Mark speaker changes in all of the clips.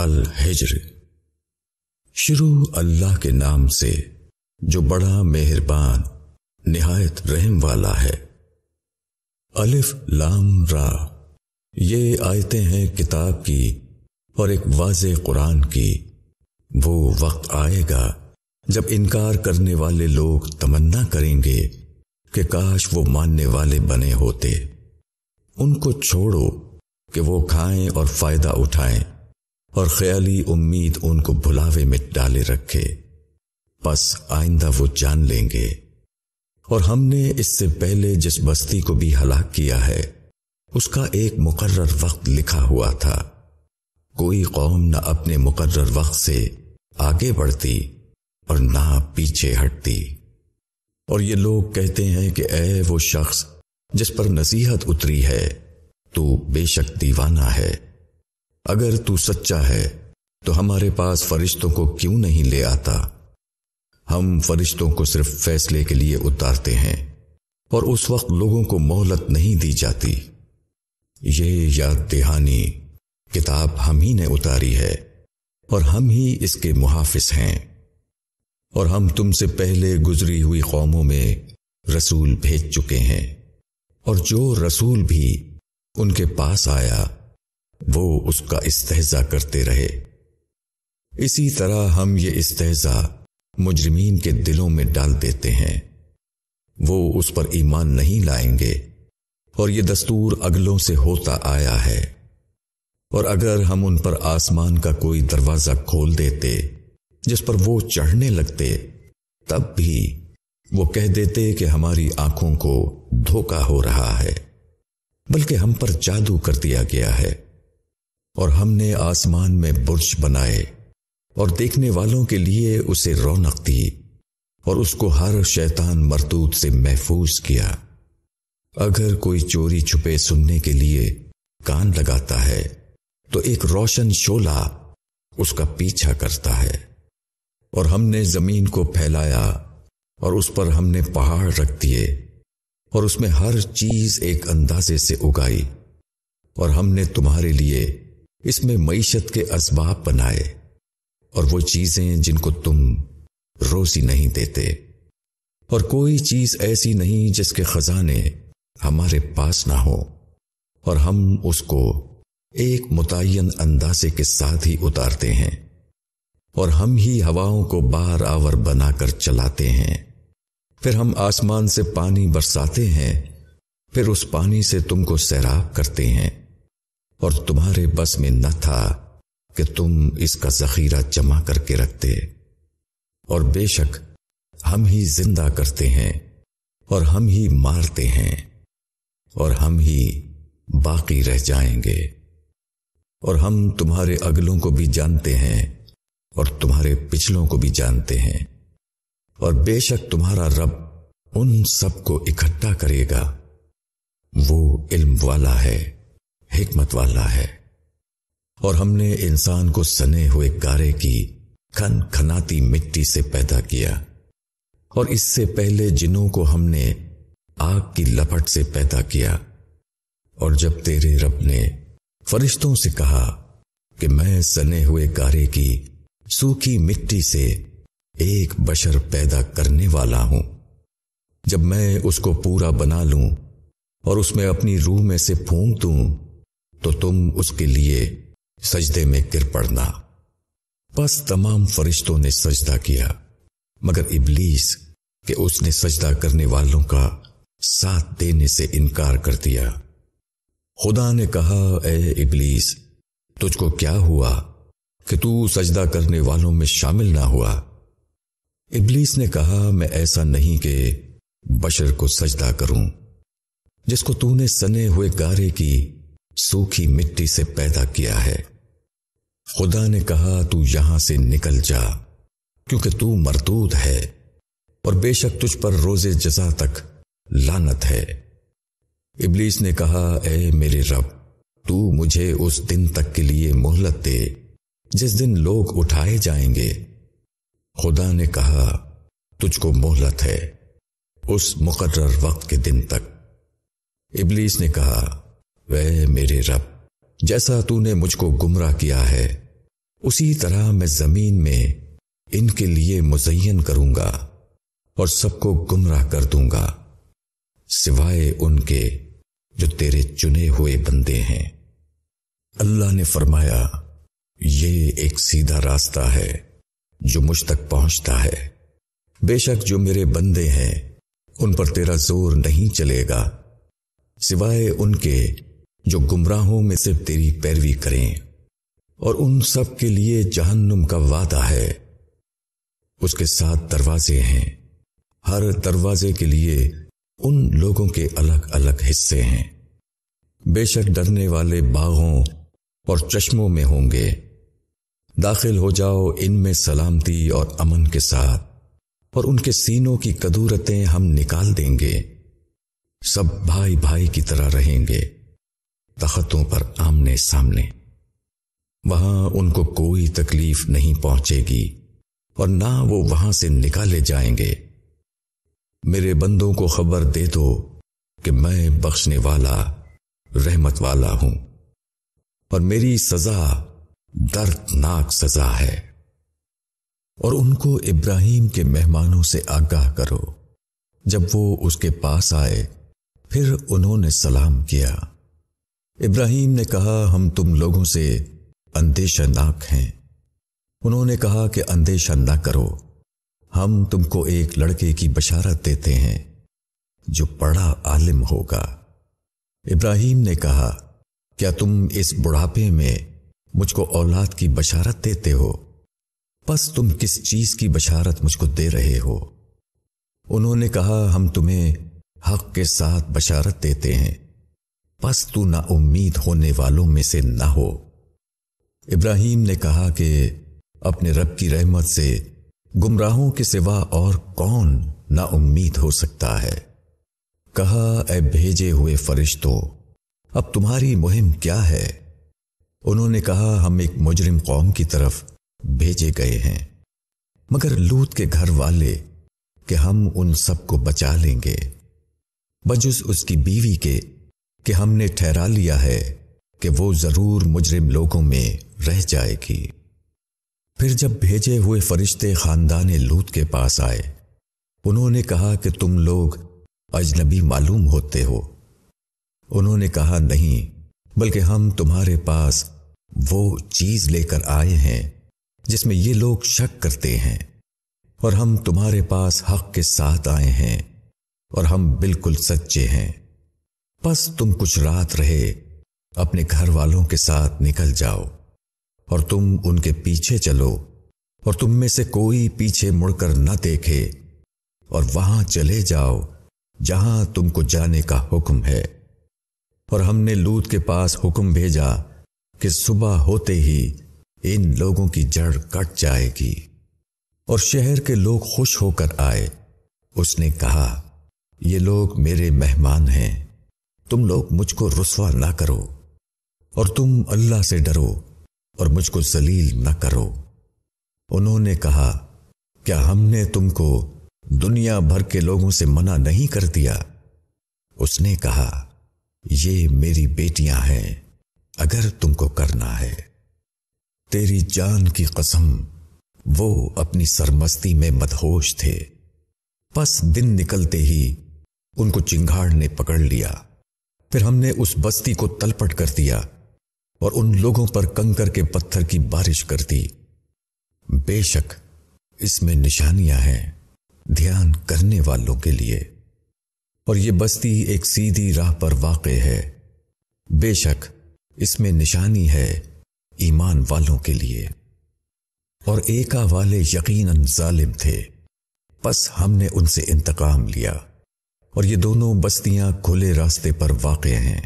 Speaker 1: अल हिजर शुरू अल्लाह के नाम से जो बड़ा मेहरबान निहायत रहम वाला है अलिफ लाम रा ये आयतें हैं किताब की और एक वाज कुरान की वो वक्त आएगा जब इनकार करने वाले लोग तमन्ना करेंगे कि काश वो मानने वाले बने होते उनको छोड़ो कि वो खाएं और फायदा उठाएं और ख्याली उम्मीद उनको भुलावे में डाले रखे बस आइंदा वो जान लेंगे और हमने इससे पहले जिस बस्ती को भी हलाक किया है उसका एक मुकर्र वक्त लिखा हुआ था कोई कौम न अपने मुकर्र वक्त से आगे बढ़ती और ना पीछे हटती और ये लोग कहते हैं कि ऐ वो शख्स जिस पर नसीहत उतरी है तो बेशक दीवाना है अगर तू सच्चा है तो हमारे पास फरिश्तों को क्यों नहीं ले आता हम फरिश्तों को सिर्फ फैसले के लिए उतारते हैं और उस वक्त लोगों को मोहलत नहीं दी जाती ये याद दहानी किताब हम ही ने उतारी है और हम ही इसके मुहाफिज हैं और हम तुमसे पहले गुजरी हुई कौमों में रसूल भेज चुके हैं और जो रसूल भी उनके पास आया वो उसका इस्तेजा करते रहे इसी तरह हम ये इस्तेजा मुजरमीन के दिलों में डाल देते हैं वो उस पर ईमान नहीं लाएंगे और ये दस्तूर अगलों से होता आया है और अगर हम उन पर आसमान का कोई दरवाजा खोल देते जिस पर वो चढ़ने लगते तब भी वो कह देते कि हमारी आंखों को धोखा हो रहा है बल्कि हम पर जादू कर दिया गया है और हमने आसमान में बुर्ज बनाए और देखने वालों के लिए उसे रौनक दी और उसको हर शैतान मरदूत से महफूज किया अगर कोई चोरी छुपे सुनने के लिए कान लगाता है तो एक रोशन शोला उसका पीछा करता है और हमने जमीन को फैलाया और उस पर हमने पहाड़ रख दिए और उसमें हर चीज एक अंदाजे से उगाई और हमने तुम्हारे लिए इसमें मीशत के असबाब बनाए और वो चीजें जिनको तुम रोजी नहीं देते और कोई चीज ऐसी नहीं जिसके खजाने हमारे पास ना हो और हम उसको एक मुतन अंदाजे के साथ ही उतारते हैं और हम ही हवाओं को बार आवर बनाकर चलाते हैं फिर हम आसमान से पानी बरसाते हैं फिर उस पानी से तुमको सैराब करते हैं और तुम्हारे बस में न था कि तुम इसका जखीरा जमा करके रखते और बेशक हम ही जिंदा करते हैं और हम ही मारते हैं और हम ही बाकी रह जाएंगे और हम तुम्हारे अगलों को भी जानते हैं और तुम्हारे पिछलों को भी जानते हैं और बेशक तुम्हारा रब उन सबको इकट्ठा करेगा वो इल्म वाला है हिकमत वाला है और हमने इंसान को सने हुए कारे की खन खनाती मिट्टी से पैदा किया और इससे पहले जिनों को हमने आग की लपट से पैदा किया और जब तेरे रब ने फरिश्तों से कहा कि मैं सने हुए कारे की सूखी मिट्टी से एक बशर पैदा करने वाला हूं जब मैं उसको पूरा बना लूं और उसमें अपनी रूह में से फूंक दूं तो तुम उसके लिए सजदे में गिर पड़ना बस तमाम फरिश्तों ने सजदा किया मगर इबलीस के उसने सजदा करने वालों का साथ देने से इनकार कर दिया खुदा ने कहा ए इबलीस तुझको क्या हुआ कि तू सजदा करने वालों में शामिल ना हुआ इबलीस ने कहा मैं ऐसा नहीं कि बशर को सजदा करूं जिसको तूने सने हुए गारे की सूखी मिट्टी से पैदा किया है खुदा ने कहा तू यहां से निकल जा क्योंकि तू मरदूद है और बेशक तुझ पर रोजे जजा तक लानत है इबलीस ने कहा ए मेरे रब तू मुझे उस दिन तक के लिए मोहलत दे जिस दिन लोग उठाए जाएंगे खुदा ने कहा तुझको मोहलत है उस मुकर्र वक्त के दिन तक इबलीस ने कहा वह मेरे रब जैसा तूने मुझको गुमराह किया है उसी तरह मैं जमीन में इनके लिए मुजयन करूंगा और सबको गुमराह कर दूंगा सिवाय उनके जो तेरे चुने हुए बंदे हैं अल्लाह ने फरमाया ये एक सीधा रास्ता है जो मुझ तक पहुंचता है बेशक जो मेरे बंदे हैं उन पर तेरा जोर नहीं चलेगा सिवाय उनके जो गुमराहों में से तेरी पैरवी करें और उन सब के लिए जहन्नुम का वादा है उसके साथ दरवाजे हैं हर दरवाजे के लिए उन लोगों के अलग अलग हिस्से हैं बेशक डरने वाले बाघों और चश्मों में होंगे दाखिल हो जाओ इनमें सलामती और अमन के साथ और उनके सीनों की कदूरतें हम निकाल देंगे सब भाई भाई की तरह रहेंगे तख्तों पर आमने सामने वहां उनको कोई तकलीफ नहीं पहुंचेगी और ना वो वहां से निकाले जाएंगे मेरे बंदों को खबर दे दो कि मैं बख्शने वाला रहमत वाला हूं और मेरी सजा दर्दनाक सजा है और उनको इब्राहिम के मेहमानों से आगाह करो जब वो उसके पास आए फिर उन्होंने सलाम किया इब्राहिम ने कहा हम तुम लोगों से नाक हैं उन्होंने कहा कि अंदेशा न करो हम तुमको एक लड़के की बशारत देते हैं जो बड़ा आलिम होगा इब्राहिम ने कहा क्या तुम इस बुढ़ापे में मुझको औलाद की बशारत देते हो बस तुम किस चीज की बशारत मुझको दे रहे हो उन्होंने कहा हम तुम्हें हक के साथ बशारत देते हैं बस तू ना उम्मीद होने वालों में से न हो इब्राहिम ने कहा कि अपने रब की रहमत से गुमराहों के सिवा और कौन ना उम्मीद हो सकता है कहा ए भेजे हुए फरिश्तों अब तुम्हारी मुहिम क्या है उन्होंने कहा हम एक मुजरिम कौम की तरफ भेजे गए हैं मगर लूत के घर वाले कि हम उन सबको बचा लेंगे बजुस उसकी बीवी के कि हमने ठहरा लिया है कि वो जरूर मुजरिम लोगों में रह जाएगी फिर जब भेजे हुए फरिश्ते खानदान लूत के पास आए उन्होंने कहा कि तुम लोग अजनबी मालूम होते हो उन्होंने कहा नहीं बल्कि हम तुम्हारे पास वो चीज लेकर आए हैं जिसमें ये लोग शक करते हैं और हम तुम्हारे पास हक के साथ आए हैं और हम बिल्कुल सच्चे हैं बस तुम कुछ रात रहे अपने घर वालों के साथ निकल जाओ और तुम उनके पीछे चलो और तुम में से कोई पीछे मुड़कर न देखे और वहां चले जाओ जहां तुमको जाने का हुक्म है और हमने लूत के पास हुक्म भेजा कि सुबह होते ही इन लोगों की जड़ कट जाएगी और शहर के लोग खुश होकर आए उसने कहा ये लोग मेरे मेहमान हैं तुम लोग मुझको रुसवा ना करो और तुम अल्लाह से डरो और मुझको जलील ना करो उन्होंने कहा क्या हमने तुमको दुनिया भर के लोगों से मना नहीं कर दिया उसने कहा ये मेरी बेटियां हैं अगर तुमको करना है तेरी जान की कसम वो अपनी सरमस्ती में मदहोश थे बस दिन निकलते ही उनको चिंघाड़ ने पकड़ लिया फिर हमने उस बस्ती को तलपट कर दिया और उन लोगों पर कंकर के पत्थर की बारिश कर दी बेशक इसमें निशानियां हैं ध्यान करने वालों के लिए और ये बस्ती एक सीधी राह पर वाक़ है बेशक इसमें निशानी है ईमान वालों के लिए और एका वाले यकीनन जालिम थे बस हमने उनसे इंतकाम लिया और ये दोनों बस्तियां खुले रास्ते पर वाक़ हैं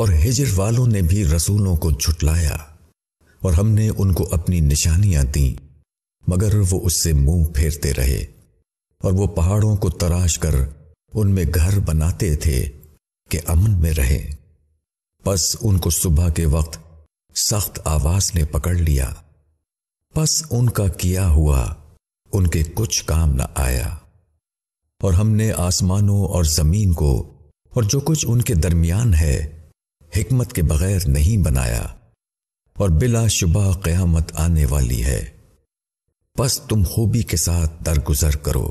Speaker 1: और हिजर वालों ने भी रसूलों को झुटलाया और हमने उनको अपनी निशानियां दी मगर वो उससे मुंह फेरते रहे और वो पहाड़ों को तराश कर उनमें घर बनाते थे कि अमन में रहे बस उनको सुबह के वक्त सख्त आवाज ने पकड़ लिया बस उनका किया हुआ उनके कुछ काम न आया और हमने आसमानों और ज़मीन को और जो कुछ उनके दरमियान है हिकमत के बगैर नहीं बनाया और बिला शुबा क़यामत आने वाली है बस तुम खूबी के साथ दरगुजर करो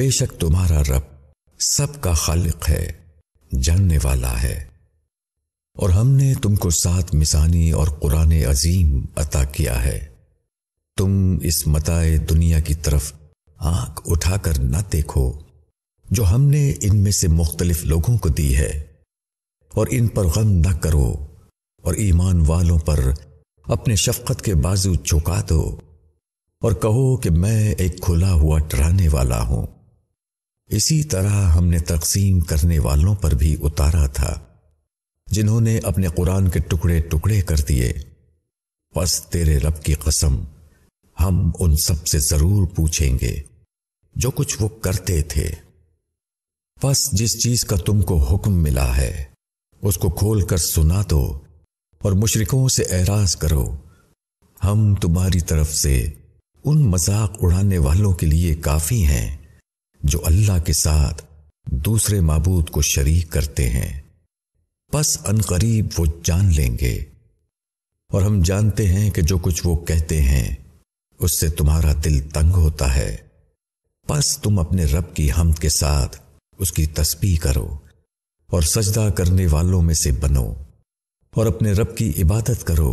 Speaker 1: बेशक तुम्हारा रब सबका खालिक है जानने वाला है और हमने तुमको सात मिसानी और कुरान अजीम अता किया है तुम इस मताए दुनिया की तरफ आंख उठाकर न देखो जो हमने इनमें से मुख्तलिफ लोगों को दी है और इन पर गम न करो और ईमान वालों पर अपने शफकत के बाजू चुका दो और कहो कि मैं एक खुला हुआ डराने वाला हूं इसी तरह हमने तकसीम करने वालों पर भी उतारा था जिन्होंने अपने कुरान के टुकड़े टुकड़े कर दिए बस तेरे रब की कसम हम उन सब से जरूर पूछेंगे जो कुछ वो करते थे बस जिस चीज का तुमको हुक्म मिला है उसको खोलकर सुना दो और मुशरिकों से एराज करो हम तुम्हारी तरफ से उन मजाक उड़ाने वालों के लिए काफी हैं जो अल्लाह के साथ दूसरे मबूद को शरीक करते हैं बस अनकरीब वो जान लेंगे और हम जानते हैं कि जो कुछ वो कहते हैं उससे तुम्हारा दिल तंग होता है बस तुम अपने रब की हम के साथ उसकी तस्बी करो और सजदा करने वालों में से बनो और अपने रब की इबादत करो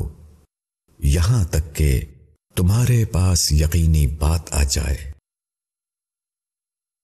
Speaker 1: यहां तक के तुम्हारे पास यकीनी बात आ जाए